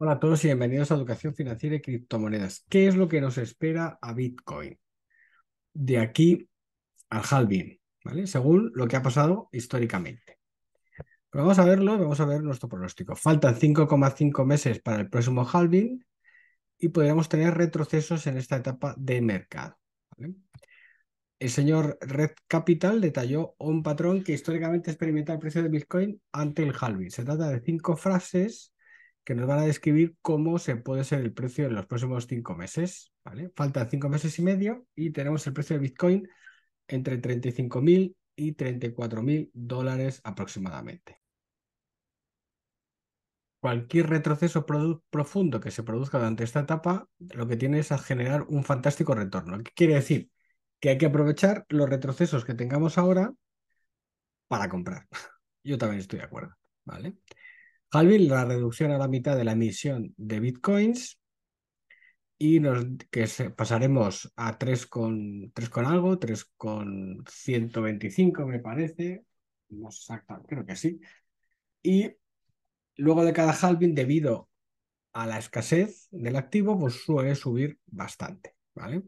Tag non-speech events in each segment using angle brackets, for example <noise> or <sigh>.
Hola a todos y bienvenidos a Educación Financiera y Criptomonedas. ¿Qué es lo que nos espera a Bitcoin? De aquí al halving, ¿vale? Según lo que ha pasado históricamente. vamos a verlo, vamos a ver nuestro pronóstico. Faltan 5,5 meses para el próximo halving y podríamos tener retrocesos en esta etapa de mercado. El señor Red Capital detalló un patrón que históricamente experimenta el precio de Bitcoin ante el halving. Se trata de cinco frases que nos van a describir cómo se puede ser el precio en los próximos cinco meses. ¿vale? Faltan cinco meses y medio y tenemos el precio de Bitcoin entre 35.000 y 34.000 dólares aproximadamente. Cualquier retroceso profundo que se produzca durante esta etapa, lo que tiene es a generar un fantástico retorno. ¿Qué quiere decir? Que hay que aprovechar los retrocesos que tengamos ahora para comprar. <laughs> Yo también estoy de acuerdo, ¿vale? Halving, la reducción a la mitad de la emisión de bitcoins y nos, que pasaremos a 3 con, con algo, 3,125 con 125 me parece, no sé exactamente, creo que sí. Y luego de cada halving, debido a la escasez del activo, pues suele subir bastante, ¿vale?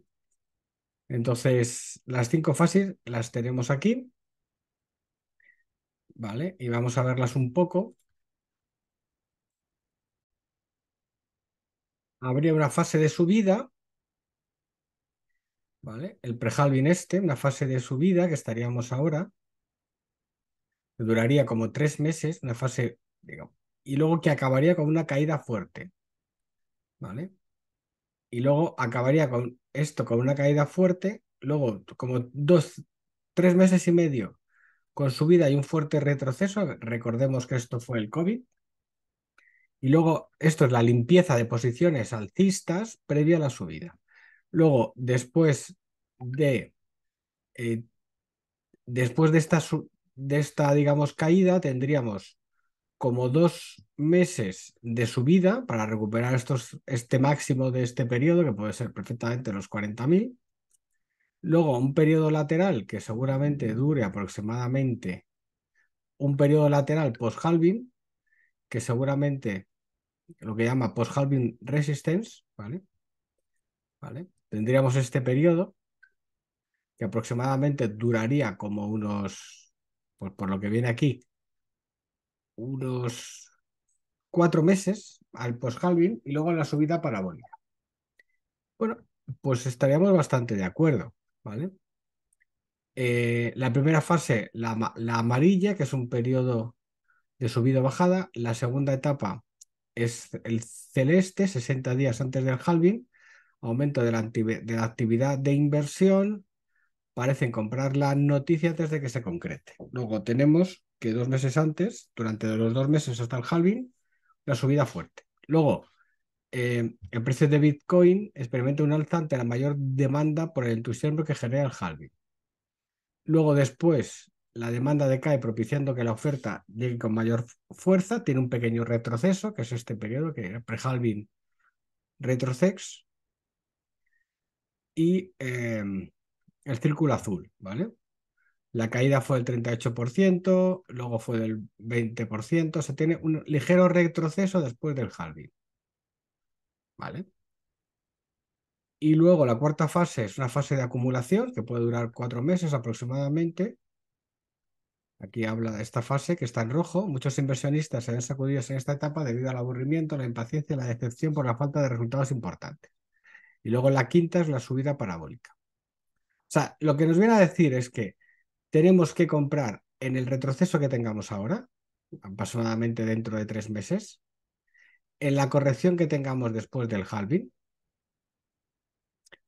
Entonces, las cinco fases las tenemos aquí, ¿vale? Y vamos a verlas un poco. habría una fase de subida, ¿vale? El prehalving este, una fase de subida que estaríamos ahora, duraría como tres meses, una fase, digamos, y luego que acabaría con una caída fuerte, ¿vale? Y luego acabaría con esto, con una caída fuerte, luego como dos, tres meses y medio con subida y un fuerte retroceso, recordemos que esto fue el COVID, y luego, esto es la limpieza de posiciones alcistas previa a la subida. Luego, después de, eh, después de esta, de esta, digamos, caída, tendríamos como dos meses de subida para recuperar estos, este máximo de este periodo, que puede ser perfectamente los 40.000. Luego, un periodo lateral que seguramente dure aproximadamente un periodo lateral post-halving, que seguramente lo que llama post-halving resistance, ¿vale? ¿vale? Tendríamos este periodo que aproximadamente duraría como unos, pues por lo que viene aquí, unos cuatro meses al post-halving y luego la subida parabólica. Bueno, pues estaríamos bastante de acuerdo, ¿vale? Eh, la primera fase, la, la amarilla, que es un periodo de subida-bajada. La segunda etapa, es el celeste 60 días antes del halving, aumento de la, de actividad de inversión, parecen comprar la noticia desde que se concrete. Luego tenemos que dos meses antes, durante los dos meses hasta el halving, la subida fuerte. Luego, eh, el precio de Bitcoin experimenta un alza ante la mayor demanda por el entusiasmo que genera el halving. Luego después, la demanda decae propiciando que la oferta llegue con mayor fuerza, tiene un pequeño retroceso, que es este periodo que pre-halving retrocex, y em, el círculo azul, ¿vale? La caída fue del 38%, luego fue del 20%, se tiene un ligero retroceso después del halving, ¿vale? Y luego la cuarta fase es una fase de acumulación que puede durar cuatro meses aproximadamente, Aquí habla de esta fase que está en rojo. Muchos inversionistas se han sacudido en esta etapa debido al aburrimiento, la impaciencia y la decepción por la falta de resultados importantes. Y luego la quinta es la subida parabólica. O sea, lo que nos viene a decir es que tenemos que comprar en el retroceso que tengamos ahora, aproximadamente dentro de tres meses, en la corrección que tengamos después del halving,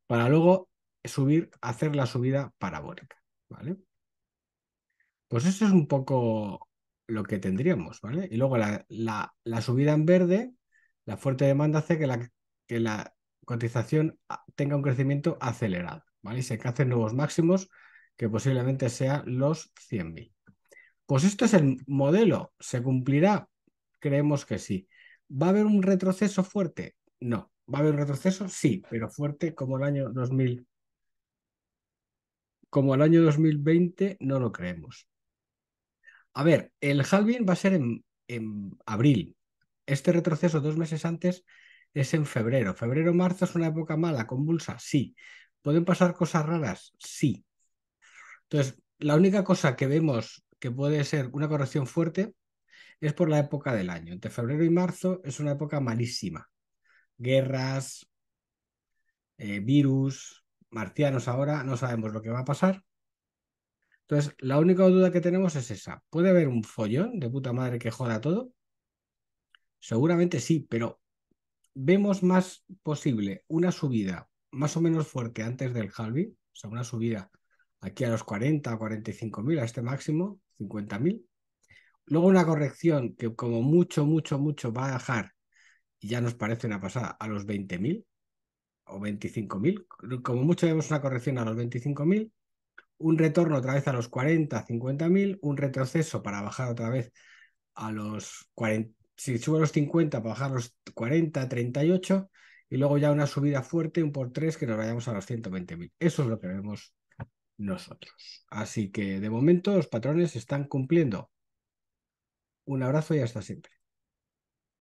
para luego subir, hacer la subida parabólica. ¿Vale? Pues eso es un poco lo que tendríamos, ¿vale? Y luego la, subida en verde, la fuerte demanda hace que la, que la cotización tenga un crecimiento acelerado, ¿vale? Y se hacen nuevos máximos que posiblemente sean los 100.000. Pues esto es el modelo, ¿se cumplirá? Creemos que sí. ¿Va a haber un retroceso fuerte? No. ¿Va a haber un retroceso? Sí, pero fuerte como el año 2000. Como el año 2020 no lo creemos. A ver, el halving va a ser en, abril. Este retroceso dos meses antes es en febrero. Febrero-marzo es una época mala, convulsa, sí. ¿Pueden pasar cosas raras? Sí. Entonces, la única cosa que vemos que puede ser una corrección fuerte es por la época del año. Entre febrero y marzo es una época malísima. Guerras, eh, virus, marcianos ahora, no sabemos lo que va a pasar. Entonces, la única duda que tenemos es esa. ¿Puede haber un follón de puta madre que joda todo? Seguramente sí, pero vemos más posible una subida más o menos fuerte antes del halving, o sea, una subida aquí a los 40 o 45 mil, a este máximo, 50 mil. Luego una corrección que como mucho, mucho, mucho va a bajar, y ya nos parece una pasada, a los 20 mil o 25 mil. Como mucho vemos una corrección a los 25 mil un retorno otra vez a los 40, 50.000, un retroceso para bajar otra vez a los 40, si sube a los 50 para bajar a los 40, 38 y luego ya una subida fuerte, un por tres que nos vayamos a los 120 mil. Eso es lo que vemos nosotros. Así que de momento los patrones están cumpliendo. Un abrazo y hasta siempre.